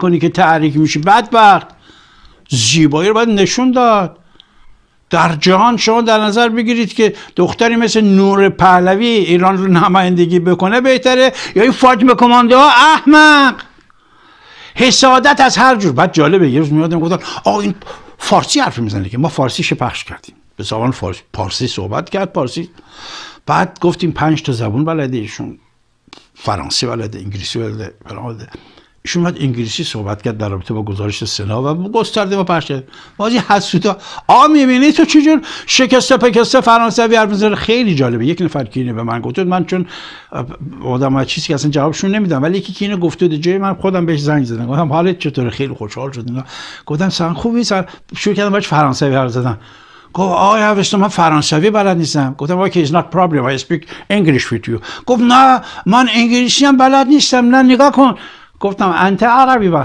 کنی که تحریک میشی بدبخت زیبایی رو باید نشون داد در جهان شما در نظر بگیرید که دختری مثل نور پهلوی ایران رو نمایندگی بکنه بهتره یا این فاطمه کمانده ها احمق حسادت از هر جور بعد جالبه یه روز میادم گفتن این فارسی حرف میزنه که ما فارسیش پخش کردیم به زبان فارسی پارسی صحبت کرد پارسی بعد گفتیم پنج تا زبون بلده ایشون فرانسه بلده انگلیسی بلده, بلده. ایشون انگلیسی صحبت کرد در رابطه با گزارش سنا و گسترده و پخش کرد بازی حسودا آ میبینی تو چجور شکسته پکسته فرانسوی حرف میزنه خیلی جالبه یک نفر کی به من گفت من چون آدم چیزی که اصلا جوابشون نمیدم ولی یکی کی اینو گفته بود جای من خودم بهش زنگ زدم گفتم حالت چطوره خیلی خوشحال شد اینا گفتم سن خوبی سر شروع کردم باش فرانسوی حرف زدن گفت آقای اوستون من فرانسوی بلد نیستم گفتم اوکی از نات پرابلم آی اسپیک انگلیش ویت یو گفت نه من انگلیسی هم بلد نیستم نه نگاه کن گفتم انت عربی باش